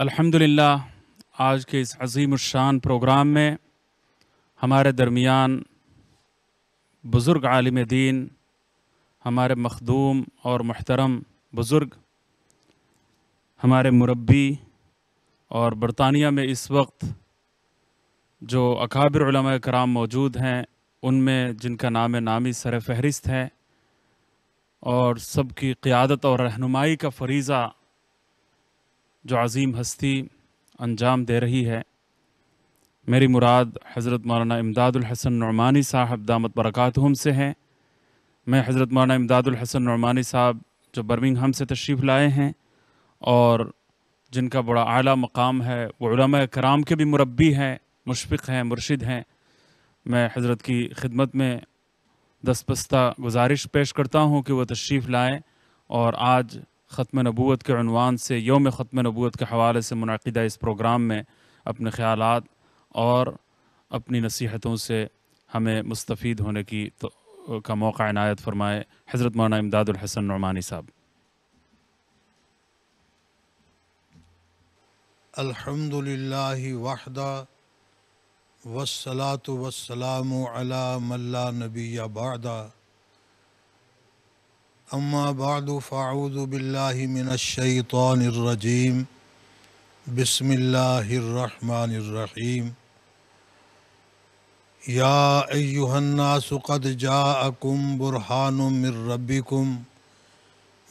अल्हम्दुलिल्लाह आज के इस अजीम शान प्रोग्राम में हमारे दरमियान बुज़ुर्ग आलिम दीन हमारे मखदूम और महतरम बुज़ुर्ग हमारे मुरबी और बरतानिया में इस वक्त जो अकाबिर कराम मौजूद हैं उनमें जिनका नाम नामी सर फहरिस्त है और सबकी क़ियादत और रहनुमाई का फरीज़ा जो अज़ीम हस्ती अंजाम दे रही है मेरी मुराद हज़रत मौलाना हसन नौमानी साहब दामत बरक़ात से हैं मैं हज़रत मौलाना हसन नौमानी साहब जो हम से तशरीफ़ लाए हैं और जिनका बड़ा आला मकाम है वो कराम के भी मुरबी हैं मुशफ़ हैं मुर्शिद हैं मैं हज़रत की खिदमत में दस पस्ता गुजारिश पेश करता हूँ कि वह तशरीफ़ लाएँ और आज ख़त्म नबूत के अनवान से योम ख़त्म नबूत के हवाले से मनदा इस प्रोग्राम में अपने ख़्याल और अपनी नसीहतों से हमें मुस्तफ़ होने की तो, का मौका इनायत फरमाए हज़रत मौलाना इमदादुलहसन नरमानी साहब अल्हम्दुलिल्लाहि वहदा वसलात वसलाम अला मल्ला नबी बादा अम्मा बाद फ़ाऊदबिल्लिमिनशैतरजीम बसमीम या अयुहन्नासुक़द जाकुम बुरहानुमिरबिकुम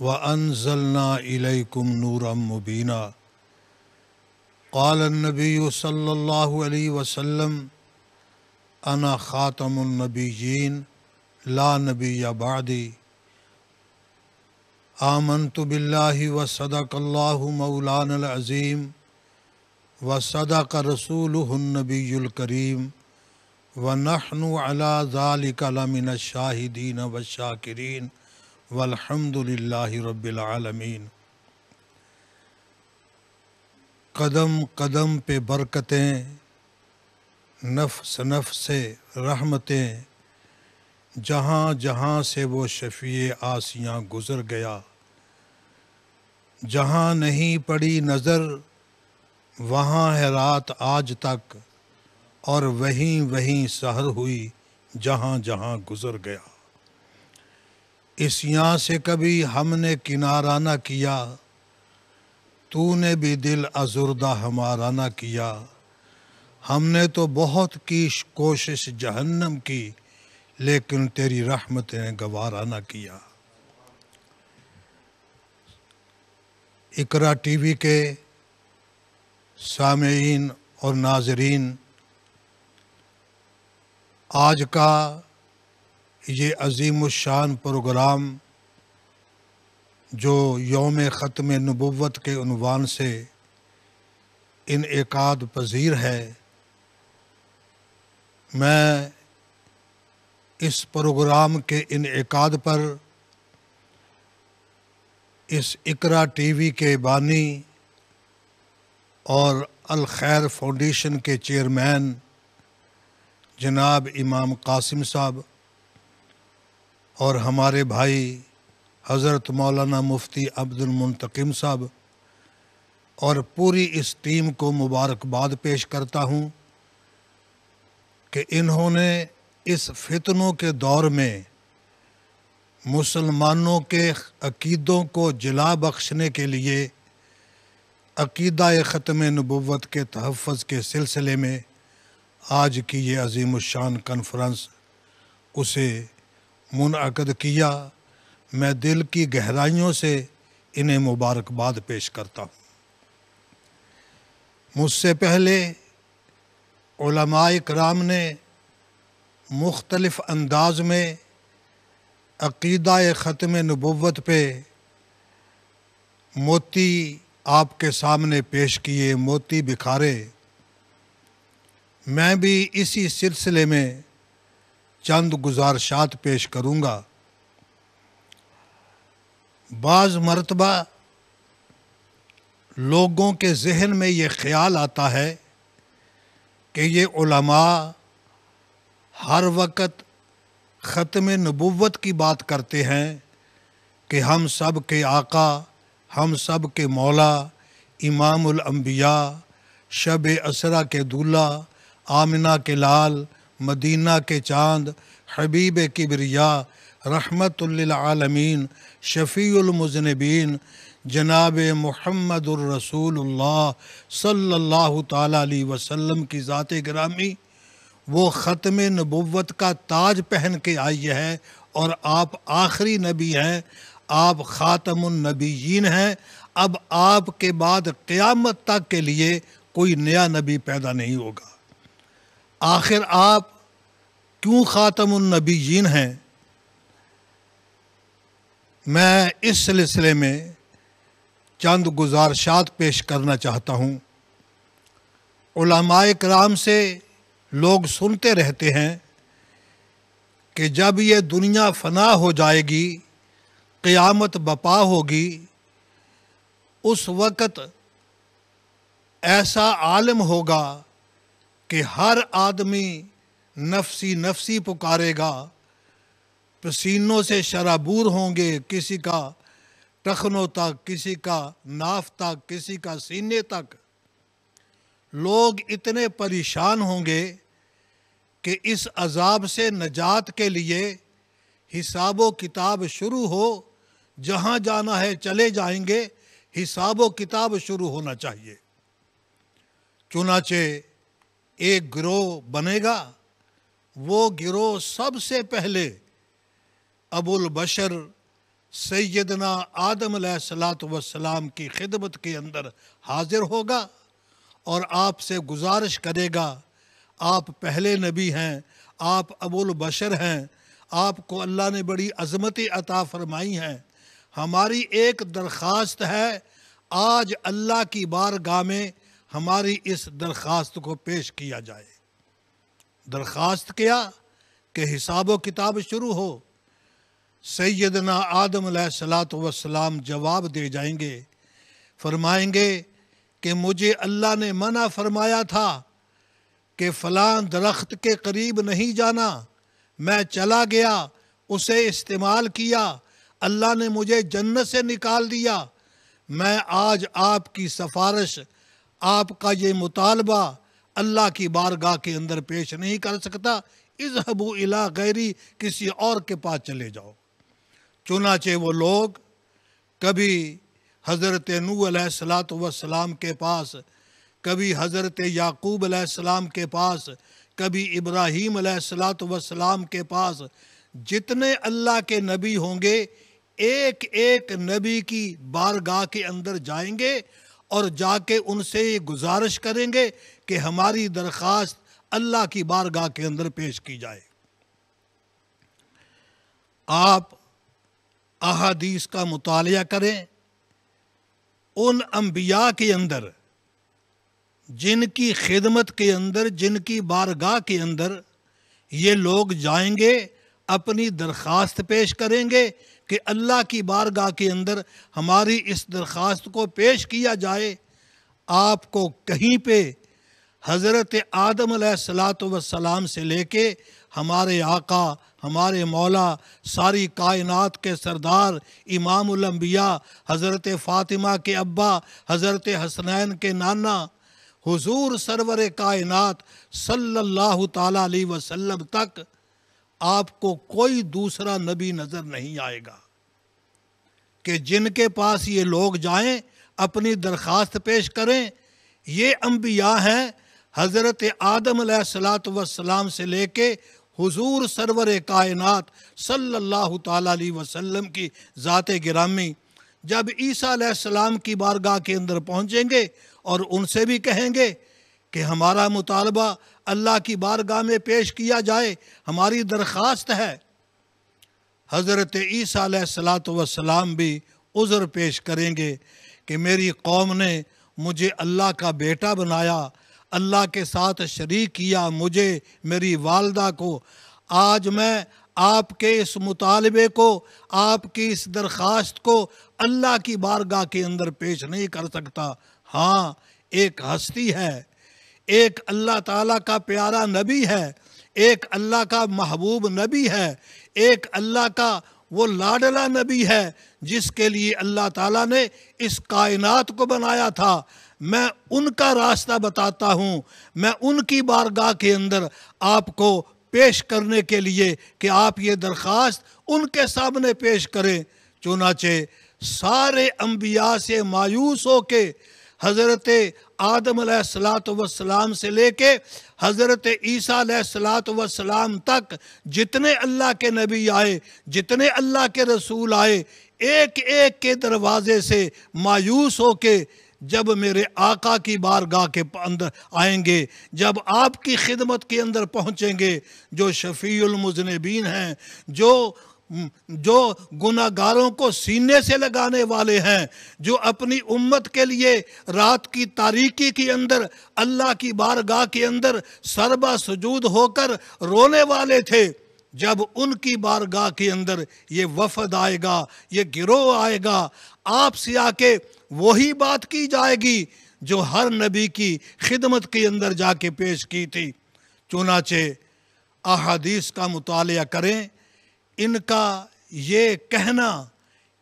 व अनजलना इलकुम नूरम मुबीना कालनबी सल्ला वसम अना ख़ातमनबीन ला नबी आबादी आमन तो बिल्लाही व सदाकल्लाह मौलानज़ीम व सदाक रसूलनबीकरीम व नहनु अलामिन शाहिदीन व शाकिरीन वलहमदिल्ला रबालमीन कदम कदम पे बरकतें नफ्स नफ से रहमतें जहाँ जहाँ से वो शफी आसियाँ गुज़र गया जहाँ नहीं पड़ी नज़र वहाँ है रात आज तक और वहीं वहीं सहर हुई जहाँ जहाँ गुजर गया इस यहाँ से कभी हमने किनारा ना किया तूने भी दिल आजुर्दा हमारा ना किया हमने तो बहुत की कोशिश जहन्नम की लेकिन तेरी रहमत ने गवारा ना किया इकरा टीवी के सामीन और नाजरीन आज का ये अजीम शान प्रोग्राम जो योम ख़त्म नबूत के अनवान से इन एकाद पजीर है मैं इस प्रोग्राम के इन एकाद पर इस इकरा टीवी के बानी और अल खैर फाउंडेशन के चेयरमैन जनाब इमाम कासिम साहब और हमारे भाई हज़रत मौलाना मुफ्ती मुंतकिम साहब और पूरी इस टीम को मुबारकबाद पेश करता हूँ कि इन्होंने इस फितनों के दौर में मुसलमानों के अकीदों को जला बख्शने के लिए अकीदा ख़त्म नबूत के तहफ़ के सिलसिले में आज की ये अजीम शान कन्फ्रेंस उसे मुनद किया मैं दिल की गहराइयों से इन्हें मुबारकबाद पेश करता हूँ मुझसे पहले कराम ने मुख्तलफ़ अंदाज में अकीदा ख़त्म नबूत पे मोती आपके सामने पेश किए मोती बिखारे मैं भी इसी सिलसिले में चंद गुजारशात पेश करूँगा बाज़ मरतबा लोगों के जहन में ये ख्याल आता है कि ये हर वक्त ख़त्म नबूवत की बात करते हैं कि हम सब के आका हम सब के मौला इमामुल शब असरा के दूल्हा आमिना के लाल मदीना के चांद हबीब किबरिया रहमतुल्लामीन शफ़ीमजनबीन जनाब महमदरसूल्ला सल्ला सल्लल्लाहु की ज़ात ग्रामी वो ख़त्म नबूवत का ताज पहन के आई है और आप आखिरी नबी हैं आप ख़ातमनबीन हैं अब आपके बाद क़्यामत तक के लिए कोई नया नबी पैदा नहीं होगा आखिर आप क्यों ख़ातमनबीन हैं मैं इस सिलसिले में चंद गुजारशात पेश करना चाहता हूँ कराम से लोग सुनते रहते हैं कि जब ये दुनिया फना हो जाएगी क़यामत बपा होगी उस वक़्त ऐसा आलम होगा कि हर आदमी नफसी नफसी पुकारेगा पसीनों से शराबूर होंगे किसी का टखनों तक किसी का नाफ तक किसी का सीने तक लोग इतने परेशान होंगे कि इस अजाब से नजात के लिए हिसाब किताब शुरू हो जहाँ जाना है चले जाएंगे हिसाब किताब शुरू होना चाहिए चुनाचे एक गिरोह बनेगा वो गिरोह सबसे पहले अबुल बशर सैदना आदम सलात वसलाम की खिदमत के अंदर हाजिर होगा और आपसे गुजारिश करेगा आप पहले नबी हैं आप अबुल बशर हैं आपको अल्लाह ने बड़ी अजमती अता फरमाई हैं हमारी एक दरख्वास्त है आज अल्लाह की बार गाह में हमारी इस दरख्वास्त को पेश किया जाए दरख्वास्त किया कि हिसाब किताब शुरू हो सैदना आदम सलात वसलाम जवाब दे जाएंगे फरमाएंगे कि मुझे अल्लाह ने मना फरमाया था कि फलां दरख्त के करीब नहीं जाना मैं चला गया उसे इस्तेमाल किया अल्लाह ने मुझे जन्नत से निकाल दिया मैं आज आपकी सफारश आपका ये मुतालबा अल्लाह की बारगाह के अंदर पेश नहीं कर सकता हबू इला गैरी किसी और के पास चले जाओ चुनाचे वो लोग कभी हज़रत नू सलात वसलाम के पास कभी हज़रत याकूब अलैहिस्सलाम के पास कभी इब्राहीम सलाम के पास जितने अल्लाह के नबी होंगे एक एक नबी की बारगाह के अंदर जाएंगे और जाके उनसे ये गुजारिश करेंगे कि हमारी दरख्वास्त अल्लाह की बारगाह के अंदर पेश की जाए आप अहादीस का मुताल करें उन अम्बिया के अंदर जिनकी खिदमत के अंदर जिनकी बारगाह के अंदर ये लोग जाएंगे अपनी दरख्वास्त पेश करेंगे कि अल्लाह की बारगाह के अंदर हमारी इस दरख्वास्त को पेश किया जाए आपको कहीं पे हज़रत आदम सलात से लेके हमारे आका हमारे मौला सारी कायनात के सरदार इमाम हज़रत फ़ातिमा के अब्बा हज़रत हसनैन के नाना हुजूर सरवर कायनात सल्लल्लाहु ताला अलैहि वसल्लम तक आपको कोई दूसरा नबी नज़र नहीं आएगा कि जिनके पास ये लोग जाएं अपनी दरख्वास्त पेश करें ये अम्बिया हैं हज़रत आदम सलाम से लेके हुजूर सरवर कायनात सल्लल्लाहु ताला अलैहि वसल्लम की ज़ात गिरामी जब ईसा सलाम की बारगाह के अंदर पहुँचेंगे और उनसे भी कहेंगे कि हमारा मुतालबा अल्लाह की बारगाह में पेश किया जाए हमारी दरख्वास्त है हज़रत ईसा सलाम भी उज़र पेश करेंगे कि मेरी कौम ने मुझे अल्लाह का बेटा बनाया अल्लाह के साथ शरीक किया मुझे मेरी वालदा को आज मैं आपके इस मुतालबे को आपकी इस दरख्वास्त को अल्लाह की बारगाह के अंदर पेश नहीं कर सकता हाँ एक हस्ती है एक अल्लाह ताला का प्यारा नबी है एक अल्लाह का महबूब नबी है एक अल्लाह का वो लाडला नबी है जिसके लिए अल्लाह ताला ने इस कायनात को बनाया था मैं उनका रास्ता बताता हूँ मैं उनकी बारगाह के अंदर आपको पेश करने के लिए कि आप ये दरख्वास्त उनके सामने पेश करें चुनाचे सारे अम्बिया से मायूस हो के हज़रत आदम सलात वसलाम से लेके हज़रत ईसा सलात वसलाम तक जितने अल्लाह के नबी आए जितने अल्लाह के रसूल आए एक एक के दरवाज़े से मायूस हो के जब मेरे आका की बार गाह के अंदर आएंगे जब आपकी खिदमत के अंदर पहुँचेंगे जो शफीमजनबीन हैं जो जो गुनागारों को सीने से लगाने वाले हैं जो अपनी उम्मत के लिए रात की तारीकी के अंदर अल्लाह की बारगाह के अंदर सरबा सजूद होकर रोने वाले थे जब उनकी बारगाह के अंदर ये वफद आएगा ये गिरोह आएगा आपसे आके वही बात की जाएगी जो हर नबी की खिदमत के अंदर जाके पेश की थी चुनाचे अहादीस का मुताल करें इनका ये कहना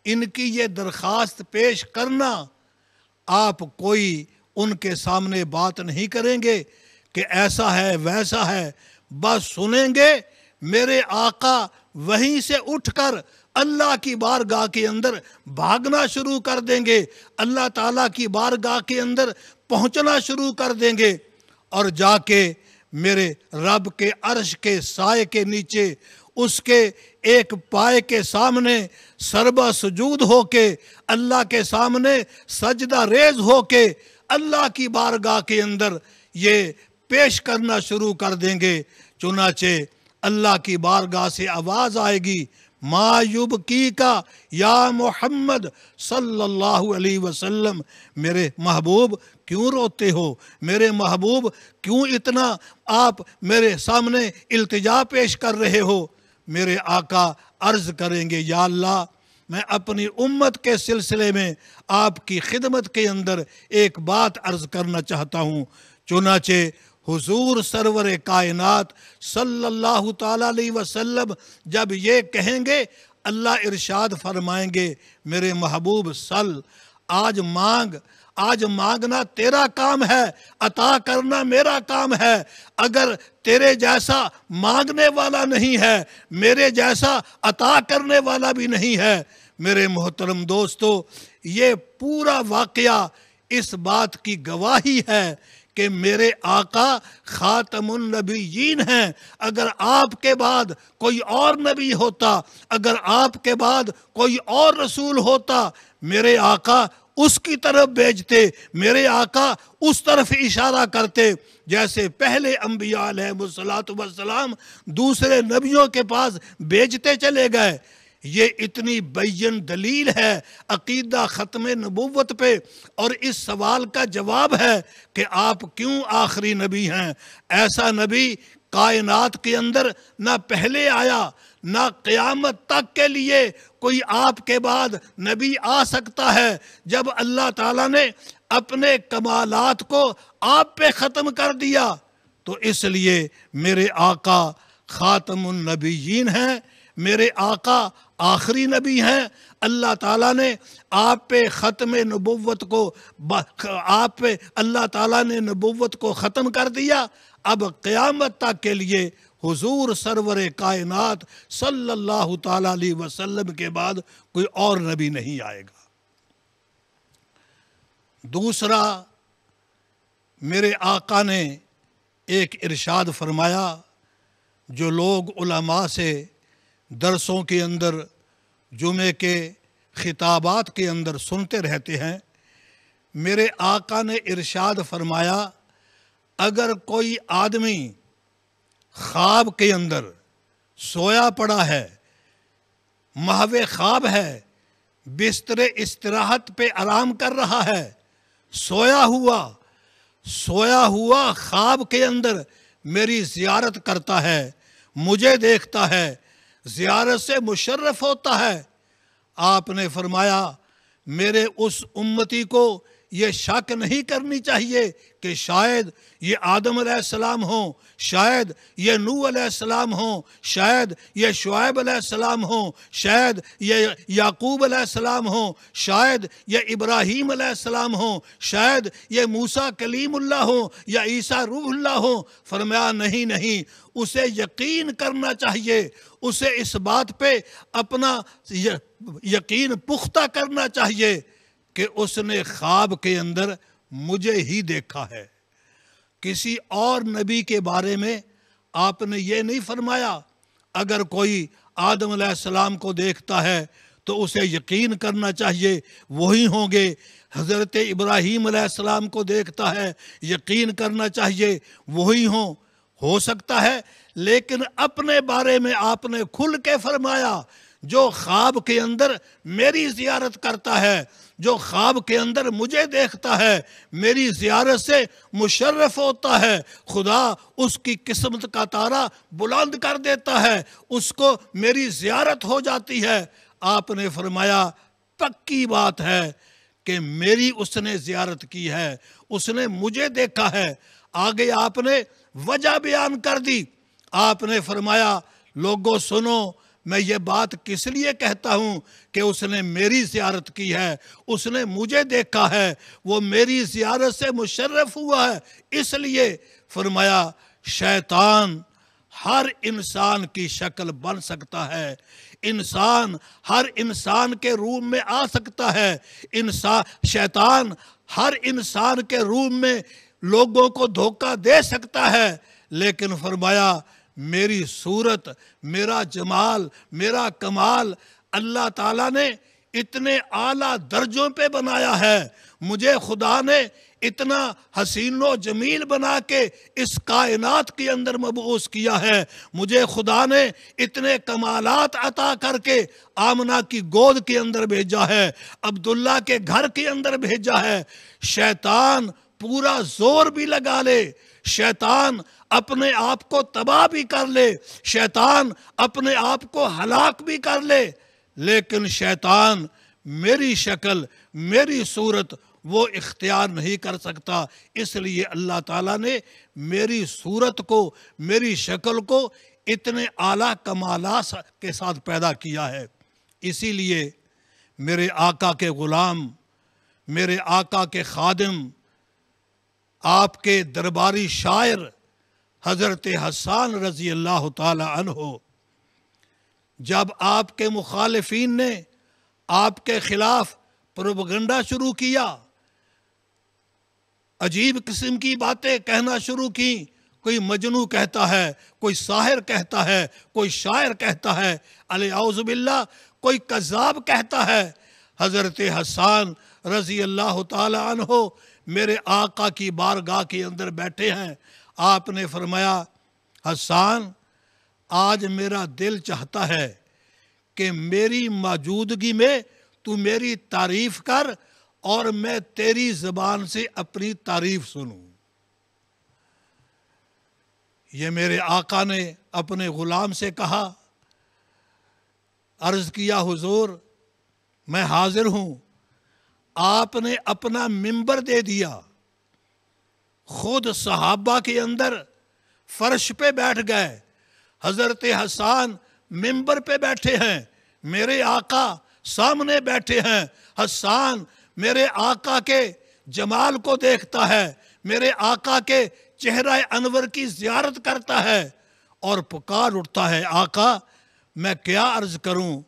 इनकी ये दरख्वास्त पेश करना आप कोई उनके सामने बात नहीं करेंगे कि ऐसा है वैसा है बस सुनेंगे मेरे आका वहीं से उठकर अल्लाह की बारगाह के अंदर भागना शुरू कर देंगे अल्लाह ताला की बारगाह के अंदर पहुंचना शुरू कर देंगे और जाके मेरे रब के अर्श के साय के नीचे उसके एक पाए के सामने सरबा सजूद होके अल्लाह के सामने सजदा रेज होके अल्लाह की बारगाह के अंदर ये पेश करना शुरू कर देंगे चुनाचे अल्लाह की बारगाह से आवाज़ आएगी मायूब की का या मोहम्मद सल्लल्लाहु अलैहि वसल्लम मेरे महबूब क्यों रोते हो मेरे महबूब क्यों इतना आप मेरे सामने इल्तिजा पेश कर रहे हो मेरे आका अर्ज़ करेंगे या अल्लाह मैं अपनी उम्मत के सिलसिले में आपकी खिदमत के अंदर एक बात अर्ज़ करना चाहता हूँ चुनाचे हुजूर सरवर कायनात सल्लल्लाहु अलैहि वसल्लम जब ये कहेंगे अल्लाह इरशाद फरमाएंगे मेरे महबूब सल आज मांग आज मांगना तेरा काम है अता करना मेरा काम है अगर तेरे जैसा मांगने वाला नहीं है मेरे जैसा अता करने वाला भी नहीं है मेरे मोहतरम दोस्तों ये पूरा वाक़ इस बात की गवाही है कि मेरे आका खातमबीन हैं अगर आपके बाद कोई और नबी होता अगर आपके बाद कोई और रसूल होता मेरे आका उसकी तरफ भेजते मेरे आका उस तरफ इशारा करते जैसे पहले अम्बियाल है मुसलातम दूसरे नबियों के पास भेजते चले गए ये इतनी बैन दलील है अकीदा ख़त्म नबूवत पे और इस सवाल का जवाब है कि आप क्यों आखिरी नबी हैं ऐसा नबी कायनात के अंदर ना पहले आया ना क़यामत तक के लिए कोई आपके बाद नबी आ सकता है जब अल्लाह ताला ने अपने कमालात को आप पे ख़त्म कर दिया तो इसलिए मेरे आका ख़ातमनबीन हैं मेरे आका आखिरी नबी हैं अल्लाह ताला ने आप पे ख़त्म नबुवत को आप पे अल्लाह ताला ने नबुवत को ख़त्म कर दिया अब क़यामत तक के लिए हुजूर सरवर कायनात सल्लल्लाहु ताला अलैहि वसल्लम के बाद कोई और नबी नहीं आएगा दूसरा मेरे आका ने एक इरशाद फरमाया जो लोग उलमा से दरसों के अंदर जुमे के खिताबात के अंदर सुनते रहते हैं मेरे आका ने इरशाद फरमाया अगर कोई आदमी ख्वाब के अंदर सोया पड़ा है महवे ख्वाब है बिस्तर इस्तराहत पे आराम कर रहा है सोया हुआ सोया हुआ ख्वाब के अंदर मेरी जियारत करता है मुझे देखता है जियारत से मुशर्रफ होता है आपने फरमाया मेरे उस उम्मती को ये शक नहीं करनी चाहिए कि शायद ये आदम सलाम हो शायद ये नू सलाम हो शायद ये शुएब सलाम हो शायद ये याकूब सलाम हो शायद ये इब्राहिम सलाम हो शायद ये मूसा कलीमुल्ला हो या ईसा रूहल्ला हो फरमाया नहीं नहीं उसे यकीन करना चाहिए उसे इस बात पे अपना यकीन पुख्ता करना चाहिए कि उसने ख्वाब के अंदर मुझे ही देखा है किसी और नबी के बारे में आपने ये नहीं फरमाया अगर कोई आदम सलाम को देखता है तो उसे यकीन करना चाहिए वही होंगे हज़रत इब्राहीम सलाम को देखता है यकीन करना चाहिए वही हों हो सकता है लेकिन अपने बारे में आपने खुल के फरमाया जो ख्वाब के अंदर मेरी जियारत करता है जो ख्वाब के अंदर मुझे देखता है मेरी जियारत से मुशर्रफ होता है खुदा उसकी किस्मत का तारा बुलंद कर देता है उसको मेरी जियारत हो जाती है आपने फरमाया पक्की बात है कि मेरी उसने जियारत की है उसने मुझे देखा है आगे आपने वजह बयान कर दी आपने फरमाया लोगों सुनो मैं ये बात किस लिए कहता हूँ कि उसने मेरी ज्यारत की है उसने मुझे देखा है वो मेरी ज्यारत से मुशर्रफ हुआ है इसलिए फरमाया शैतान हर इंसान की शक्ल बन सकता है इंसान हर इंसान के रूप में आ सकता है इंसान शैतान हर इंसान के रूप में लोगों को धोखा दे सकता है लेकिन फरमाया मेरी सूरत मेरा जमाल मेरा कमाल अल्लाह ताला ने इतने आला दर्जों पे बनाया है मुझे खुदा ने इतना हसीन व जमील बना के इस कायनात के अंदर मबूस किया है मुझे खुदा ने इतने कमालात अता करके आमना की गोद के अंदर भेजा है अब्दुल्ला के घर के अंदर भेजा है शैतान पूरा जोर भी लगा ले शैतान अपने आप को तबाह भी कर ले शैतान अपने आप को हलाक भी कर ले लेकिन शैतान मेरी शक्ल मेरी सूरत वो इख्तियार नहीं कर सकता इसलिए अल्लाह ताला ने मेरी सूरत को मेरी शक्ल को इतने आला कमाला के साथ पैदा किया है इसीलिए मेरे आका के ग़ुलाम मेरे आका के खादिम आपके दरबारी शायर हज़रत हसान रज़ी अल्लाह हो जब आपके मुखालफी ने आपके ख़िलाफ़ प्रोपगंडा शुरू किया अजीब किस्म की बातें कहना शुरू की कोई मजनू कहता है कोई साहिर कहता है कोई शायर कहता है अलियाज़बिल्ला कोई कज़ाब कहता है हज़रत हसान रज़ी अल्लाह हो मेरे आका की बारगाह के अंदर बैठे हैं आपने फरमाया हसान आज मेरा दिल चाहता है कि मेरी मौजूदगी में तू मेरी तारीफ कर और मैं तेरी जबान से अपनी तारीफ सुनूं ये मेरे आका ने अपने ग़ुलाम से कहा अर्ज़ किया हुजूर मैं हाज़िर हूँ आपने अपना मिंबर दे दिया खुद सहाबा के अंदर फर्श पे बैठ गए हजरत हसान मिंबर पे बैठे हैं मेरे आका सामने बैठे हैं हसान मेरे आका के जमाल को देखता है मेरे आका के चेहरा अनवर की जियारत करता है और पुकार उठता है आका मैं क्या अर्ज करूं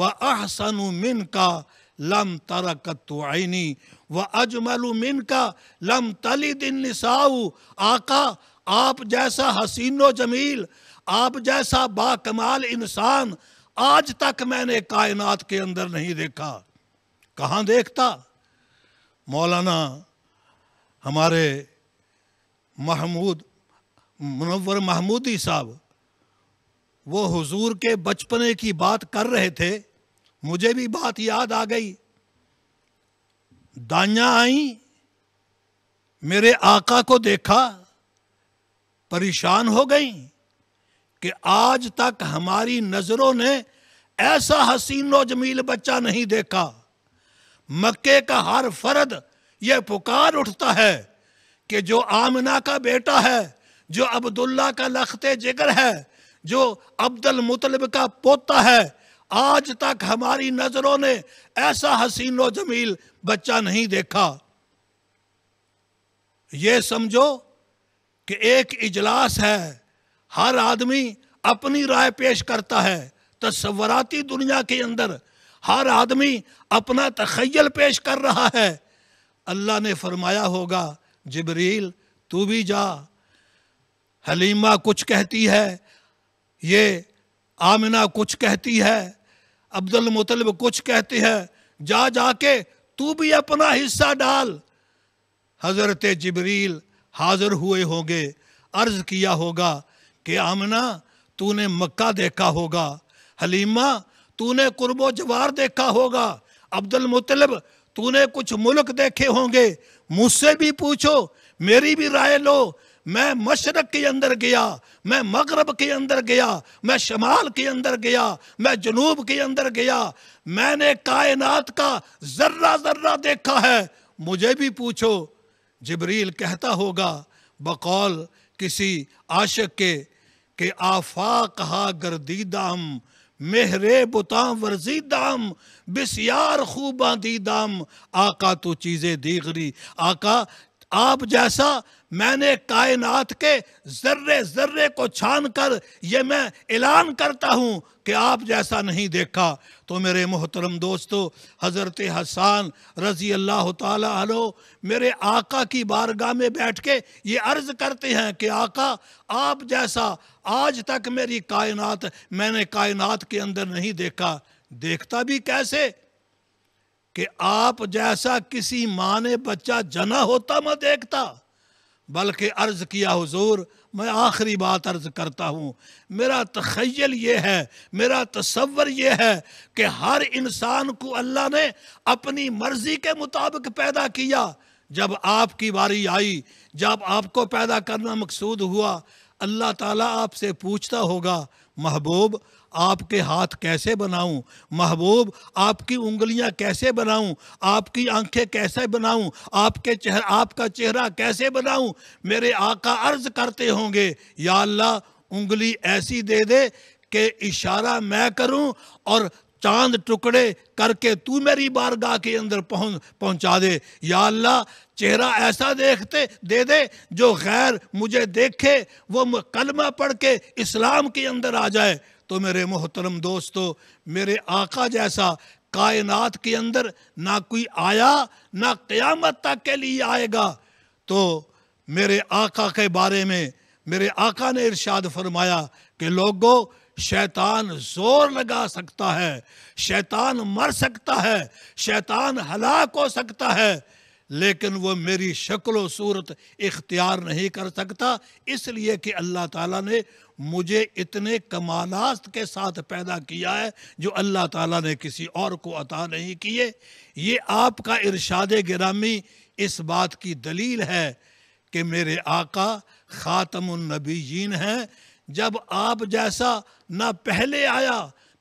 वह अहसन मिन का लम तरकतनी व अजमल मिन का लम तली दिन निसाऊ आका आप जैसा हसीनो जमील आप जैसा बाकमाल इंसान आज तक मैंने कायनात के अंदर नहीं देखा कहाँ देखता मौलाना हमारे महमूद मुनवर महमूदी साहब वो हुजूर के बचपने की बात कर रहे थे मुझे भी बात याद आ गई दाइयाँ आई मेरे आका को देखा परेशान हो गई कि आज तक हमारी नज़रों ने ऐसा हसीनो जमील बच्चा नहीं देखा मक्के का हर फर्द यह पुकार उठता है कि जो आमना का बेटा है जो अब्दुल्ला का लखते जिगर है जो अब्दुल मुतलब का पोता है आज तक हमारी नजरों ने ऐसा हसीन जमील बच्चा नहीं देखा ये समझो कि एक इजलास है हर आदमी अपनी राय पेश करता है तस्वराती दुनिया के अंदर हर आदमी अपना तखयल पेश कर रहा है अल्लाह ने फरमाया होगा जबरील तू भी जा हलीमा कुछ कहती है ये आमिना कुछ कहती है अब्दुल मुतलब कुछ कहते हैं जा जाके तू भी अपना हिस्सा डाल हजरत जबरील हाजिर हुए होंगे अर्ज किया होगा कि आमना तूने मक्का देखा होगा हलीमा तूने कुर्बो जवार देखा होगा अब्दुल मुतलब तूने कुछ मुल्क देखे होंगे मुझसे भी पूछो मेरी भी राय लो मैं मशरक के अंदर गया मैं मगरब के अंदर गया मैं शमाल के अंदर गया मैं जनूब के अंदर गया मैंने कायनात का जर्रा जर्रा देखा है मुझे भी पूछो जबरील कहता होगा बकौल किसी आशिक के कि आफा कहा गर्दीदाम मेहरे बुता बिस यार खूबा दीदाम आका तो चीज़ें दीगरी आका आप जैसा मैंने कायनात के जर्रे जर्रे को छान कर ये मैं ऐलान करता हूँ कि आप जैसा नहीं देखा तो मेरे मोहतरम दोस्तों हज़रत हसान रज़ी अल्लाह तलो मेरे आका की बारगाह में बैठ के ये अर्ज़ करते हैं कि आका आप जैसा आज तक मेरी कायनात मैंने कायनात के अंदर नहीं देखा देखता भी कैसे कि आप जैसा किसी माँ ने बच्चा जना होता मैं देखता बल्कि अर्ज़ किया हुजूर मैं आखिरी बात अर्ज़ करता हूँ मेरा तखयल ये है मेरा तस्वर यह है कि हर इंसान को अल्लाह ने अपनी मर्ज़ी के मुताबिक पैदा किया जब आपकी बारी आई जब आपको पैदा करना मकसूद हुआ अल्लाह ताला आपसे पूछता होगा महबूब आपके हाथ कैसे बनाऊं महबूब आपकी उंगलियां कैसे बनाऊं आपकी आंखें कैसे बनाऊं आपके चेहरा आपका चेहरा कैसे बनाऊं मेरे आका अर्ज करते होंगे या अल्लाह उंगली ऐसी दे दे कि इशारा मैं करूं और चांद टुकड़े करके तू मेरी बारगाह के अंदर पहुंच पहुंचा दे या अल्लाह चेहरा ऐसा देखते दे दे जो गैर मुझे देखे वो कलमा पढ़ के इस्लाम के अंदर आ जाए तो मेरे मोहतरम दोस्तों मेरे आका जैसा कायनात के अंदर ना कोई आया ना क़यामत तक के लिए आएगा तो मेरे आका के बारे में मेरे आका ने इरशाद फरमाया कि लोगों शैतान जोर लगा सकता है शैतान मर सकता है शैतान हलाक हो सकता है लेकिन वह मेरी शक्ल सूरत इख्तियार नहीं कर सकता इसलिए कि अल्लाह ताला ने मुझे इतने कमालात के साथ पैदा किया है जो अल्लाह ताला ने किसी और को अता नहीं किए ये आपका इरशाद गिरामी इस बात की दलील है कि मेरे आका ख़ातमनबीन हैं जब आप जैसा ना पहले आया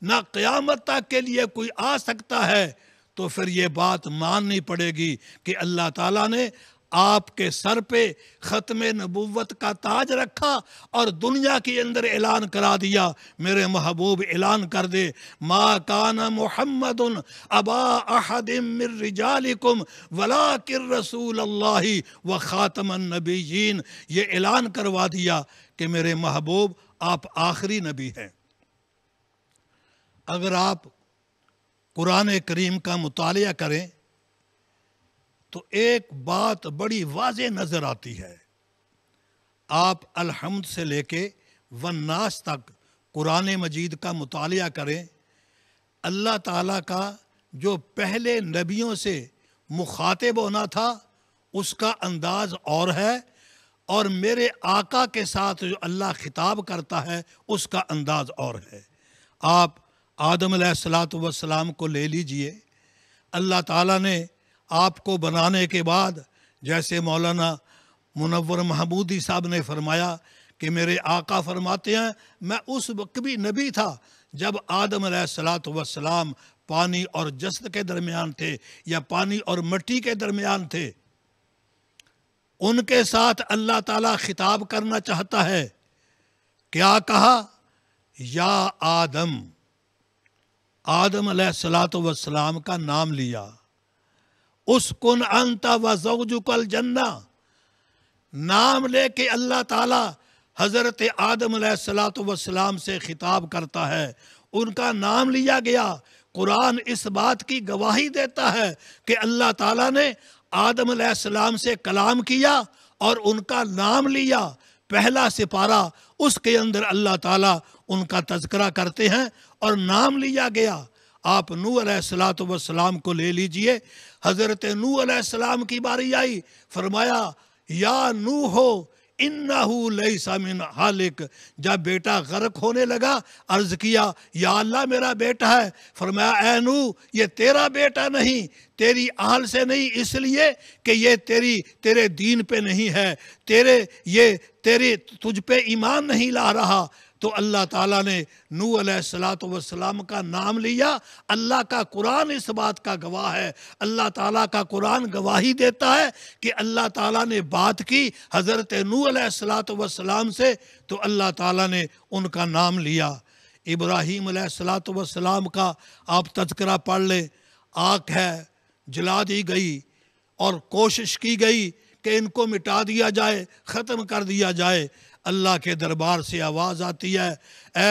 ना क़यामत तक के लिए कोई आ सकता है तो फिर ये बात माननी पड़ेगी कि अल्लाह ताला ने आपके सर पे ख़त्म नबूवत का ताज रखा और दुनिया के अंदर ऐलान करा दिया मेरे महबूब ऐलान कर दे मा काना मोहम्मद अबा अहदमिरजालकुम वला किर रसूल अल्लाह व ख़ातमन नबीन ये ऐलान करवा दिया कि मेरे महबूब आप आखिरी नबी हैं अगर आप कुरान करीम का मुताल करें तो एक बात बड़ी वाज नज़र आती है आप अलहमद से लेके वन्नास तक कुरान मजीद का मुताल करें अल्लाह ताला का जो पहले नबियों से मुखातिब होना था उसका अंदाज और है और मेरे आका के साथ जो अल्लाह खिताब करता है उसका अंदाज और है आप आदम सलात वसलाम को ले लीजिए अल्लाह ताला ने आपको बनाने के बाद जैसे मौलाना मुनवर महमूदी साहब ने फरमाया कि मेरे आका फरमाते हैं मैं उस वक्त भी नबी था जब आदम सलात वसलाम पानी और जस्त के दरमियान थे या पानी और मट्टी के दरमियान थे उनके साथ अल्लाह ताला खिताब करना चाहता है क्या कहा या आदम आदम सलात वसलाम का नाम लिया उस कुन अंता व जवजुकल जन्ना नाम लेके अल्लाह ताला हज़रत आदम सलात वसलाम से खिताब करता है उनका नाम लिया गया कुरान इस बात की गवाही देता है कि अल्लाह ताला ने आदम सलाम से कलाम किया और उनका नाम लिया पहला सिपारा उसके अंदर अल्लाह ताला उनका तस्करा करते हैं और नाम लिया गया आप नू सलात वसलाम को ले लीजिए हज़रत नू सलाम की बारी आई फरमाया या नू हो इन्नाहू मिन हालिक जब बेटा गर्क होने लगा अर्ज़ किया या अल्लाह मेरा बेटा है फरमाया नू ये तेरा बेटा नहीं तेरी आहल से नहीं इसलिए कि ये तेरी तेरे दीन पे नहीं है तेरे ये तेरे तुझ पे ईमान नहीं ला रहा तो अल्लाह ताला ने नू सलात वसलाम का नाम लिया अल्लाह का कुरान इस बात का गवाह है अल्लाह ताला का कुरान गवाही देता है कि अल्लाह ताला ने बात की हज़रत नू सलात वसलाम से तो अल्लाह ताला ने उनका नाम लिया इब्राहीम सलात का आप तस्करा पढ़ लें आँख है जला दी गई और कोशिश की गई कि इनको मिटा दिया जाए ख़त्म कर दिया जाए अल्लाह के दरबार से आवाज़ आती है ए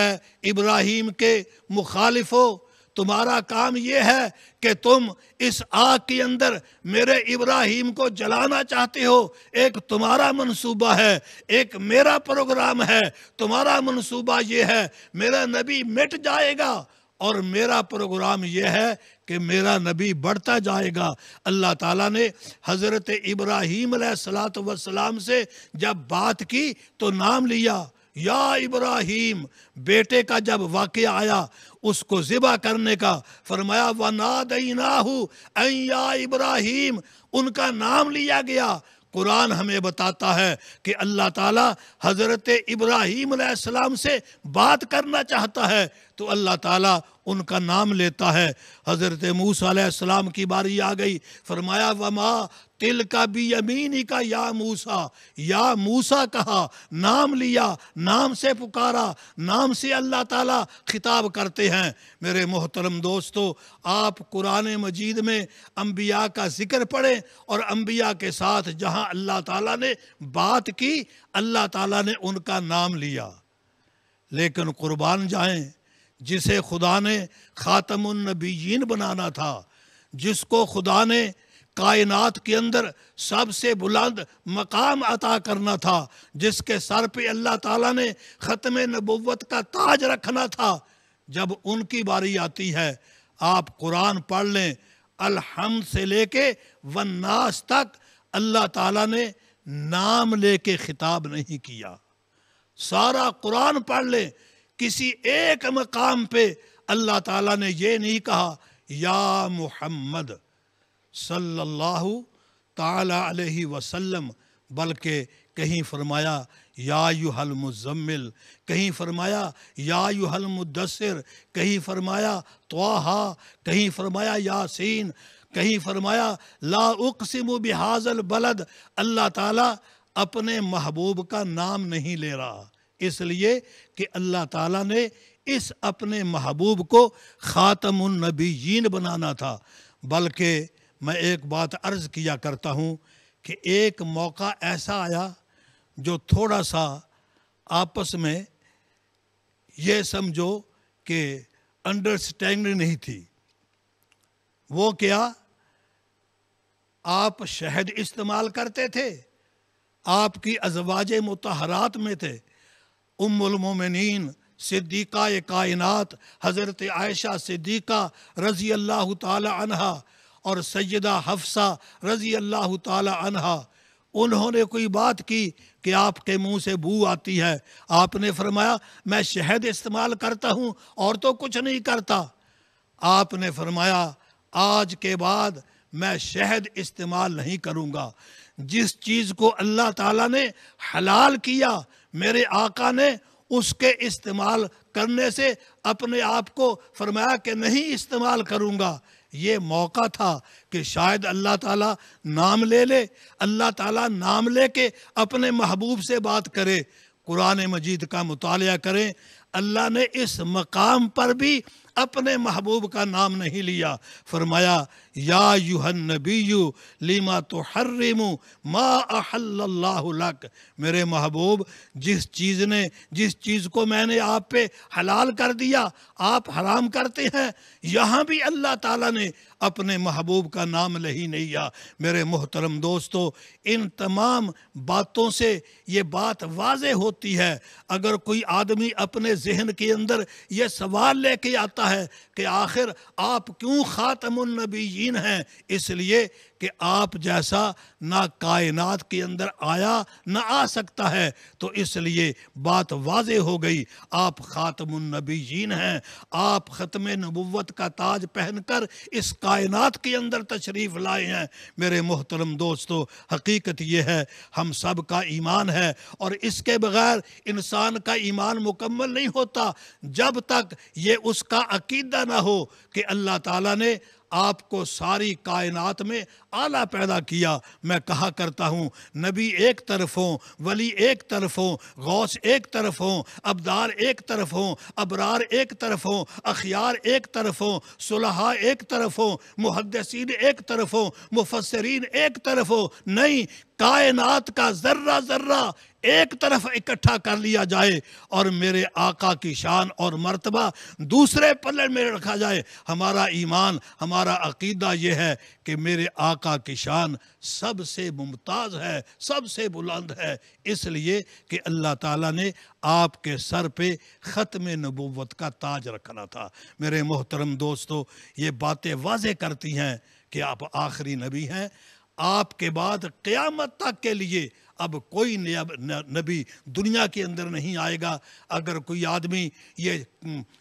इब्राहिम के मुखालिफ हो तुम्हारा काम यह है कि तुम इस आग के अंदर मेरे इब्राहिम को जलाना चाहते हो एक तुम्हारा मंसूबा है एक मेरा प्रोग्राम है तुम्हारा मंसूबा ये है मेरा नबी मिट जाएगा और मेरा प्रोग्राम यह है कि मेरा नबी बढ़ता जाएगा अल्लाह ताला ने हज़रत इब्राहीम सलात वसलाम से जब बात की तो नाम लिया या इब्राहिम बेटे का जब वाक़ आया उसको ज़िबा करने का फरमाया ना दईना या इब्राहिम उनका नाम लिया गया कुरान हमें बताता है कि अल्लाह ताला हज़रत इब्राहीम से बात करना चाहता है तो अल्लाह ताला उनका नाम लेता है हज़रत मूसम की बारी आ गई फरमाया वमा तिल का भी ही का या मूसा या मूसा कहा नाम लिया नाम से पुकारा नाम से अल्लाह ताला खिताब करते हैं मेरे मोहतरम दोस्तों आप कुरान मजीद में अम्बिया का ज़िक्र पढ़ें और अम्बिया के साथ जहां अल्लाह ताला ने बात की अल्लाह ताला ने उनका नाम लिया लेकिन कुर्बान जाएं जिसे खुदा ने ख़ातमनबीजीन बनाना था जिसको खुदा ने कायनात के अंदर सबसे बुलंद मकाम अता करना था जिसके सर पे अल्लाह ताला ने ख़त्म नबूवत का ताज रखना था जब उनकी बारी आती है आप कुरान पढ़ लें अलहम से लेके वन्नास तक अल्लाह ताला ने नाम लेके खिताब नहीं किया सारा कुरान पढ़ लें किसी एक मकाम पे अल्लाह ताला ने ये नहीं कहा या मुहम्मद सल्लल्लाहु ताला अलैहि वसल्लम बल्कि कहीं फरमाया या युहल मुजम्मिल कहीं फरमाया या युहल मुदसर कहीं फरमाया तोहा कहीं फरमाया यासीन कहीं फरमाया ला बिहाजल बलद अल्लाह ताला अपने महबूब का नाम नहीं ले रहा इसलिए कि अल्लाह ताला ने इस अपने महबूब को ख़ातमनबीन बनाना था बल्कि मैं एक बात अर्ज़ किया करता हूँ कि एक मौका ऐसा आया जो थोड़ा सा आपस में ये समझो कि अंडरस्टैंड नहीं थी वो क्या आप शहद इस्तेमाल करते थे आपकी अजवाज मतहरात में थे मोमिनीन सिद्दीक़ा कायनत हज़रत आयशा सिद्दीक़ा रज़ी अल्लाह तहा और सैदा हफ्सा रज़ी अल्लाह तहा उन्होंने कोई बात की कि आपके मुंह से बू आती है आपने फरमाया मैं शहद इस्तेमाल करता हूँ और तो कुछ नहीं करता आपने फरमाया आज के बाद मैं शहद इस्तेमाल नहीं करूँगा जिस चीज़ को अल्लाह ताला ने हलाल किया मेरे आका ने उसके इस्तेमाल करने से अपने आप को फरमाया कि नहीं इस्तेमाल करूँगा ये मौका था कि शायद अल्लाह ताला नाम ले ले अल्लाह ताला नाम ले के अपने महबूब से बात करे कुरान मजीद का मुताल करें अल्लाह ने इस मकाम पर भी अपने महबूब का नाम नहीं लिया फरमाया या यूहन यू लीमा तो हर्रिमू मा मेरे महबूब जिस चीज़ ने जिस चीज़ को मैंने आप पे हलाल कर दिया आप हराम करते हैं यहाँ भी अल्लाह ताला ने अपने महबूब का नाम नहीं आ मेरे मोहतरम दोस्तों इन तमाम बातों से ये बात वाज होती है अगर कोई आदमी अपने जहन के अंदर यह सवाल लेके आता है कि आखिर आप क्यों खातमनबीन हैं इसलिए कि आप जैसा ना कायनात के अंदर आया ना आ सकता है तो इसलिए बात वाज हो गई आप ख़ातमनबीन हैं आप ख़त्म नबूत का ताज पहनकर इस कायनात के अंदर तशरीफ़ लाए हैं मेरे मोहतरम दोस्तों हकीकत यह है हम सब का ईमान है और इसके बगैर इंसान का ईमान मुकम्मल नहीं होता जब तक ये उसका अकीदा ना हो कि अल्लाह ताला ने आपको सारी कायनात में आला पैदा किया मैं कहा करता हूँ नबी एक तरफ हों वली एक तरफ हों गौस एक तरफ हों अबदार एक तरफ हों अबरार एक तरफ हों अखियार एक तरफ हों सुलहा एक तरफ हों मुहदसिन एक तरफ हों मुफसरीन एक तरफ हों नहीं कायनात का जर्रा जर्रा एक तरफ इकट्ठा कर लिया जाए और मेरे आका की शान और मर्तबा दूसरे पल्ले में रखा जाए हमारा ईमान हमारा अकीदा यह है कि मेरे आका की शान सबसे मुमताज़ है सबसे बुलंद है इसलिए कि अल्लाह ताला ने आपके सर पे ख़त्म नबूवत का ताज रखना था मेरे मोहतरम दोस्तों ये बातें वाज करती हैं कि आप आखिरी नबी हैं आपके बाद क़्यामत तक के लिए अब कोई नया नबी दुनिया के अंदर नहीं आएगा अगर कोई आदमी ये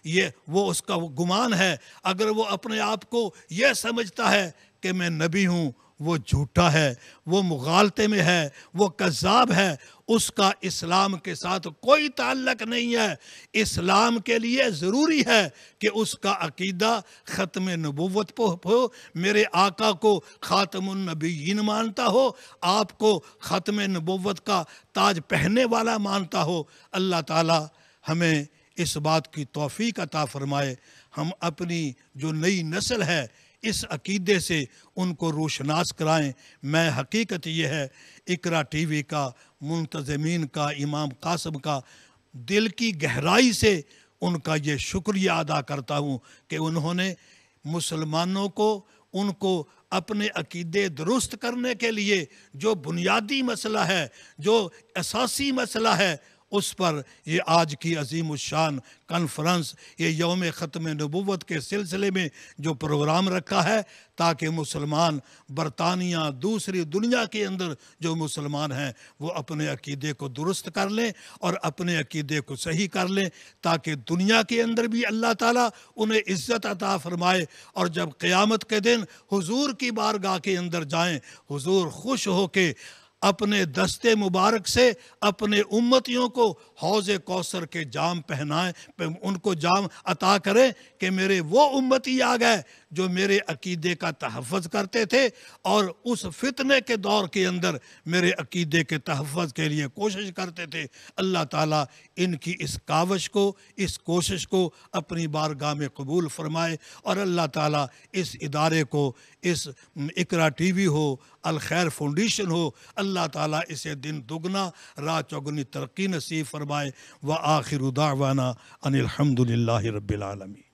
ये वो उसका गुमान है अगर वो अपने आप को ये समझता है कि मैं नबी हूँ वो झूठा है वो मुगालते में है वो कज़ाब है उसका इस्लाम के साथ कोई ताल्लक नहीं है इस्लाम के लिए ज़रूरी है कि उसका अकीदा ख़त्म नबूवत हो मेरे आका को ख़ातमनबीन मानता हो आपको ख़त्म नबूवत का ताज पहनने वाला मानता हो अल्लाह ताला हमें इस बात की तोफ़ी का ता फरमाए हम अपनी जो नई नस्ल है इस अकीदे से उनको रोशनास कराएं मैं हकीकत यह है इकरा टीवी का मुंतजमीन का इमाम कासम का दिल की गहराई से उनका ये शुक्रिया अदा करता हूँ कि उन्होंने मुसलमानों को उनको अपने अकीदे दुरुस्त करने के लिए जो बुनियादी मसला है जो असासी मसला है उस पर ये आज की अजीम शान कन्फ्रेंस ये योम ख़त्म नबूत के सिलसिले में जो प्रोग्राम रखा है ताकि मुसलमान बरतानिया दूसरी दुनिया के अंदर जो मुसलमान हैं वो अपने अकीदे को दुरुस्त कर लें और अपने अकीदे को सही कर लें ताकि दुनिया के अंदर भी अल्लाह ताला उन्हें इज़्ज़त अता फरमाए और जब क़यामत के दिन हुजूर की बारगाह के अंदर जाएं हुजूर खुश हो के अपने दस्ते मुबारक से अपने उम्मतियों को हौज कौसर के जाम पहनाएं उनको जाम अता करें कि मेरे वो उम्मती आ गए जो मेरे अकीदे का तहफ़ करते थे और उस फितने के दौर के अंदर मेरे अकीदे के तहफ़ के लिए कोशिश करते थे अल्लाह ताला इनकी इस कावश को इस कोशिश को अपनी बारगाह में कबूल फरमाए और अल्लाह ताला इस इदारे को इस इकरा टीवी हो खैर फाउंडेशन हो अल्लाह ताला इसे दिन दुगना रात चौगनी तरक्की नसीब फरमाए व आखिर उदावाना अनिलहमदिल्ला रबीआलमी